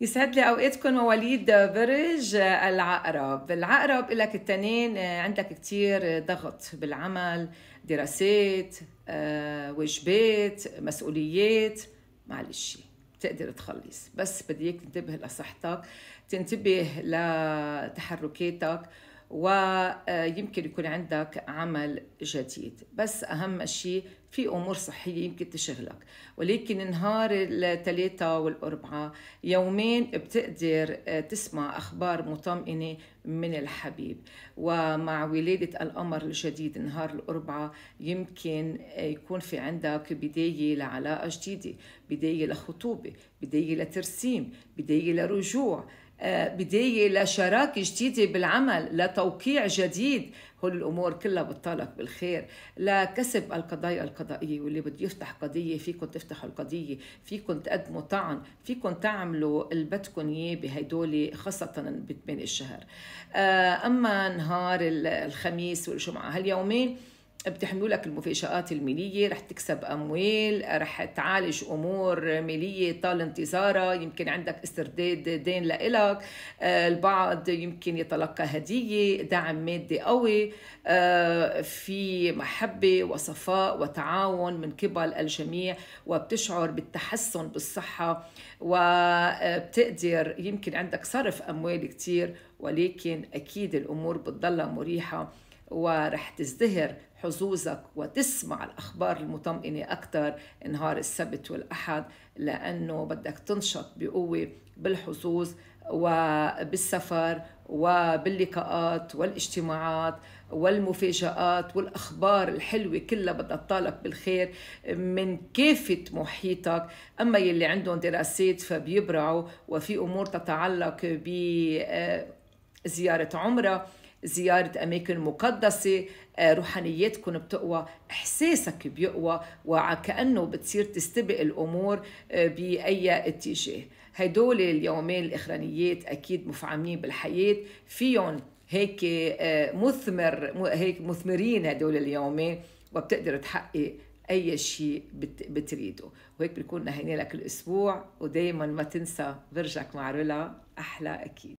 يسعد لي اوقاتكم مواليد برج العقرب، العقرب لك التنين عندك كتير ضغط بالعمل، دراسات، آه، واجبات، مسؤوليات، معلش بتقدر تخلص، بس بدي اياك تنتبه لصحتك، تنتبه لتحركاتك، ويمكن يكون عندك عمل جديد بس أهم شيء في أمور صحية يمكن تشغلك ولكن نهار الثلاثة والأربعة يومين بتقدر آه، تسمع أخبار مطمئنة من الحبيب ومع ولادة القمر الجديد نهار الأربعة يمكن آه، يكون في عندك بداية لعلاقة جديدة بداية لخطوبة بداية لترسيم بداية لرجوع بداية لشراكة جديدة بالعمل لتوقيع جديد هول الأمور كلها بتطالك بالخير لكسب القضايا القضائية واللي بده يفتح قضية فيكم تفتحوا القضية فيكم تقدموا طعن فيكم تعملوا اللي بدكم إياه بهدول خاصة بين الشهر آه، أما نهار الخميس والجمعة هاليومين بتحملوا لك المفاجآت المالية رح تكسب أموال رح تعالج أمور مالية طال انتظارها يمكن عندك استرداد دين لإلك آه، البعض يمكن يتلقى هدية دعم مادي قوي آه، في محبة وصفاء وتعاون من قبل الجميع وبتشعر بالتحسن بالصحة وبتقدر يمكن عندك صرف أموال كتير ولكن أكيد الأمور بتضلها مريحة ورح تزدهر حظوظك وتسمع الأخبار المطمئنة أكثر نهار السبت والأحد لأنه بدك تنشط بقوة بالحظوظ وبالسفر وباللقاءات والاجتماعات والمفاجآت والأخبار الحلوة كلها بدها تطالك بالخير من كافة محيطك أما يلي عندهم دراسات فبيبرعوا وفي أمور تتعلق بزيارة آه، عمره زيارة أماكن مقدسة آه، روحانيتكم بتقوى إحساسك بيقوى وكأنه بتصير تستبق الأمور آه، بأي اتجاه هدول اليومين الإخرانيات أكيد مفعمين بالحياة فيهم هيك آه، مثمر هيك مثمرين هدول اليومين وبتقدر تحقق اي شيء بتريده وهيك بنكون نهينا لك الاسبوع ودايما ما تنسى برجك مع رولا احلى اكيد